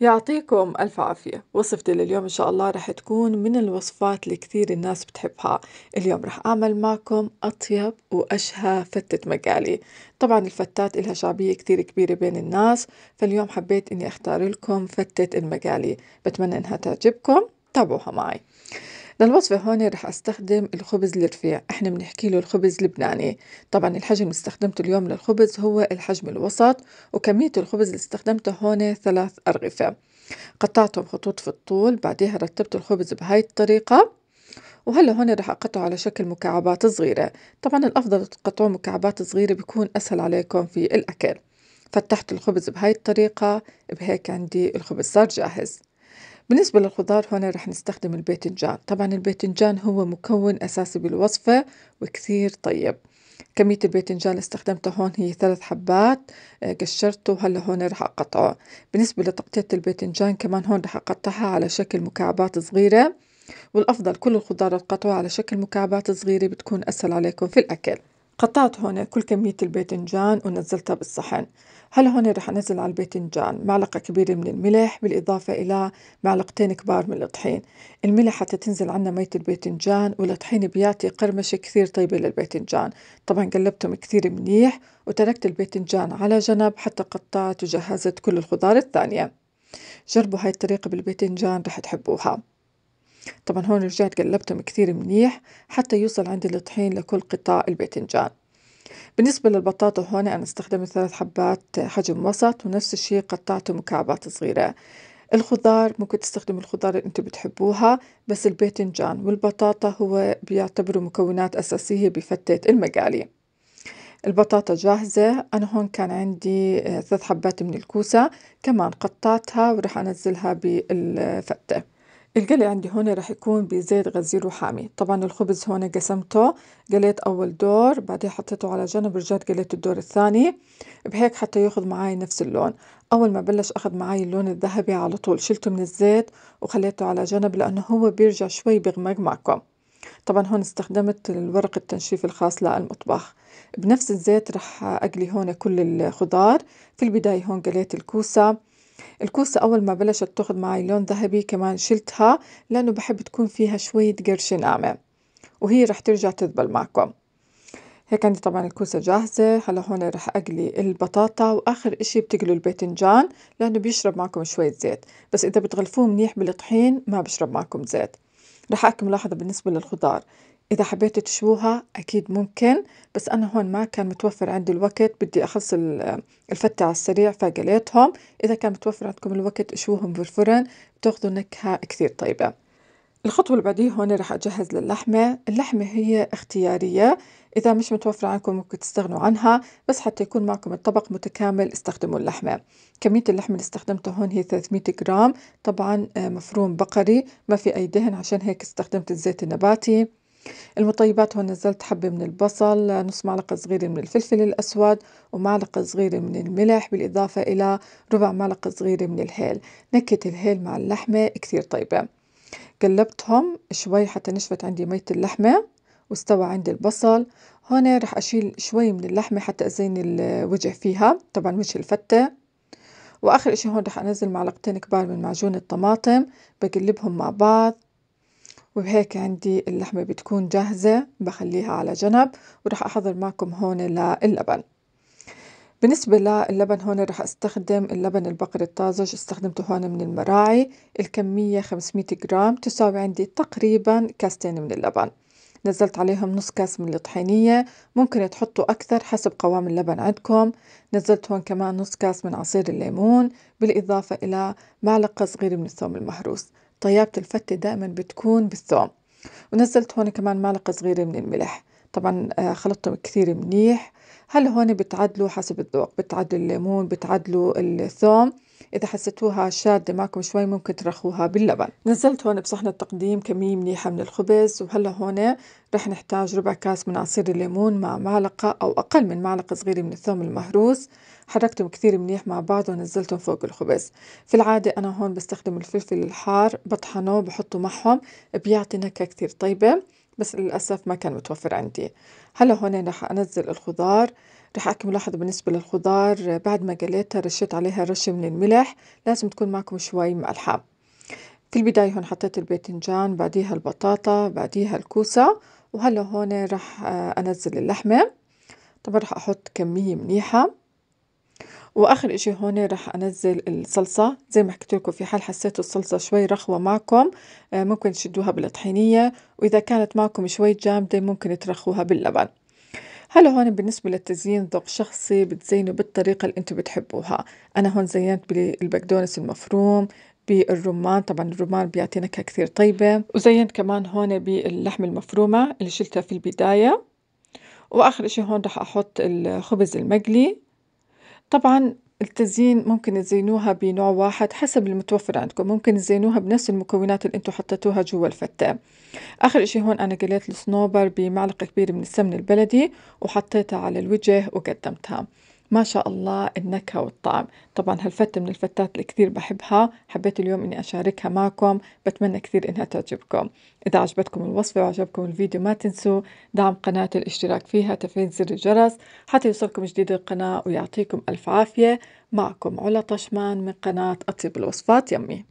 يعطيكم ألف عافية وصفتي لليوم إن شاء الله رح تكون من الوصفات اللي كثير الناس بتحبها اليوم رح أعمل معكم أطيب وأشهى فتة مقالي طبعا الفتات إلها شعبية كثير كبيرة بين الناس فاليوم حبيت إني أختار لكم فتة المقالي بتمنى إنها تعجبكم تابعوها معي للوصفة هون رح أستخدم الخبز الرفيع احنا بنحكي له الخبز اللبناني طبعا الحجم اللي استخدمته اليوم للخبز هو الحجم الوسط وكمية الخبز اللي استخدمته هون ثلاث أرغفة قطعته بخطوط في الطول بعديها رتبت الخبز بهاي الطريقة وهلا هون رح أقطعه على شكل مكعبات صغيرة طبعا الأفضل تقطعوه مكعبات صغيرة بيكون أسهل عليكم في الأكل فتحت الخبز بهاي الطريقة بهيك عندي الخبز صار جاهز بالنسبة للخضار هنا رح نستخدم الباذنجان طبعا الباذنجان هو مكون أساسي بالوصفة وكثير طيب كمية الباذنجان اللي استخدمته هون هي ثلاث حبات آه، قشرته وهلا هون رح أقطعه بالنسبة لتقطيع الباذنجان كمان هون رح أقطعها على شكل مكعبات صغيرة والأفضل كل الخضار القطعة على شكل مكعبات صغيرة بتكون أسهل عليكم في الأكل قطعت هون كل كمية الباذنجان ونزلتها بالصحن هلا هون رح أنزل على الباذنجان معلقة كبيرة من الملح بالإضافة إلى معلقتين كبار من الطحين الملح حتى تنزل عنا مية الباذنجان والطحين بيعطي قرمشة كثير طيبة للباذنجان طبعا قلبتهم كثير منيح وتركت الباذنجان على جنب حتى قطعت وجهزت كل الخضار الثانية جربوا هاي الطريقة بالباذنجان رح تحبوها طبعا هون رجعت قلبتهم كتير منيح حتى يوصل عندي الطحين لكل قطاع الباذنجان بالنسبة للبطاطا هون أنا استخدمت ثلاث حبات حجم وسط ونفس الشي قطعته مكعبات صغيرة الخضار ممكن تستخدم الخضار اللي انتم بتحبوها بس الباذنجان والبطاطا هو بيعتبروا مكونات أساسية بفتة المقالي البطاطا جاهزة أنا هون كان عندي آه، ثلاث حبات من الكوسة كمان قطعتها ورح أنزلها بالفتة القلي عندي هون رح يكون بزيت غزير وحامي طبعا الخبز هون قسمته قليت أول دور بعدين حطيته على جنب ورجعت قليت الدور الثاني بهيك حتى ياخذ معاي نفس اللون أول ما بلش أخذ معاي اللون الذهبي على طول شلته من الزيت وخليته على جنب لأنه هو بيرجع شوي بغمق معكم طبعا هون استخدمت الورق التنشيف الخاص للمطبخ بنفس الزيت رح أقلي هون كل الخضار في البداية هون قليت الكوسة الكوسة أول ما بلشت تاخد معي لون ذهبي كمان شلتها لأنه بحب تكون فيها شوية قرش ناعمة وهي رح ترجع تذبل معكم هيك عندي طبعا الكوسة جاهزة هلا هون رح أقلي البطاطا وآخر إشي بتقلوا الباذنجان لأنه بيشرب معكم شوية زيت بس إذا بتغلفوه منيح بالطحين ما بشرب معكم زيت رح أكمل ملاحظة بالنسبة للخضار إذا حبيتوا تشووها أكيد ممكن بس أنا هون ما كان متوفر عندي الوقت بدي أخلص الفتة على السريع فقليتهم إذا كان متوفر عندكم الوقت اشوهم بالفرن بتاخذوا نكهة كثير طيبة الخطوة اللي بعديها هون رح أجهز للحمة اللحمة هي اختيارية إذا مش متوفرة عندكم ممكن تستغنوا عنها بس حتى يكون معكم الطبق متكامل استخدموا اللحمة كمية اللحمة اللي استخدمتها هون هي 300 جرام طبعا آه، مفروم بقري ما في أي دهن عشان هيك استخدمت الزيت النباتي المطيبات هون نزلت حبة من البصل نص معلقة صغيرة من الفلفل الأسود ومعلقة صغيرة من الملح بالإضافة إلى ربع معلقة صغيرة من الهيل نكهة الهيل مع اللحمة كثير طيبة قلبتهم شوي حتى نشفت عندي مية اللحمة واستوى عندي البصل هون رح أشيل شوي من اللحمة حتى أزين الوجه فيها طبعا وجه الفتة وآخر إشي هون رح أنزل معلقتين كبار من معجون الطماطم بقلبهم مع بعض وبهيك عندي اللحمة بتكون جاهزة بخليها على جنب ورح أحضر معكم هون للبن بالنسبة للبن هون راح استخدم اللبن البقري الطازج استخدمته هون من المراعي الكمية 500 جرام تساوي عندي تقريبا كاستين من اللبن نزلت عليهم نص كاس من الطحينية ممكن تحطوا أكثر حسب قوام اللبن عندكم نزلت هون كمان نص كاس من عصير الليمون بالإضافة إلى معلقة صغيرة من الثوم المهروس طيابة الفتة دائما بتكون بالثوم ونزلت هون كمان معلقة صغيرة من الملح طبعا آه، خلطتهم كثير منيح هلا هون بتعدلوا حسب الذوق بتعدلوا الليمون بتعدلوا الثوم إذا حسيتوها شادة معكم شوي ممكن ترخوها باللبن نزلت هون بصحن التقديم كمية منيحة من الخبز وهلا هون رح نحتاج ربع كاس من عصير الليمون مع معلقة أو أقل من معلقة صغيرة من الثوم المهروس حركتهم كثير منيح مع بعض ونزلتهم فوق الخبز في العادة أنا هون بستخدم الفلفل الحار بطحنه بحطه معهم بيعطي نكهة كثير طيبة بس للأسف ما كان متوفر عندي هلا هون رح أنزل الخضار رح أحكي ملاحظة بالنسبة للخضار بعد ما قليتها رشيت عليها رشة من الملح لازم تكون معكم شوي ملحة في البداية هون حطيت الباذنجان بعديها البطاطا بعديها الكوسة وهلا هون رح أنزل اللحمة طبعا رح أحط كمية منيحة واخر اشي هون رح انزل الصلصة زي ما حكيت لكم في حال حسيت الصلصة شوي رخوة معكم آه، ممكن تشدوها بالطحينية واذا كانت معكم شوي جامدة ممكن ترخوها باللبن هلا هون بالنسبة للتزيين ذوق شخصي بتزينوا بالطريقة اللي انتم بتحبوها انا هون زينت بالبقدونس المفروم بالرمان طبعا الرمان بيعطي نكهة كثير طيبة وزينت كمان هون باللحم المفرومة اللي شلتها في البداية واخر اشي هون رح احط الخبز المقلي طبعًا التزيين ممكن تزينوها بنوع واحد حسب المتوفر عندكم، ممكن تزينوها بنفس المكونات اللي انتو حطيتوها جوا الفتة، آخر إشي هون أنا قليت الصنوبر بمعلقة كبيرة من السمن البلدي وحطيتها على الوجه وقدمتها. ما شاء الله النكهة والطعم طبعا هالفتة من الفتات اللي كثير بحبها حبيت اليوم اني اشاركها معكم بتمنى كثير انها تعجبكم اذا عجبتكم الوصفة وعجبكم الفيديو ما تنسوا دعم قناة الاشتراك فيها تفعيل زر الجرس حتى يوصلكم جديد القناة ويعطيكم الف عافية معكم علا طشمان من قناة اطيب الوصفات يمي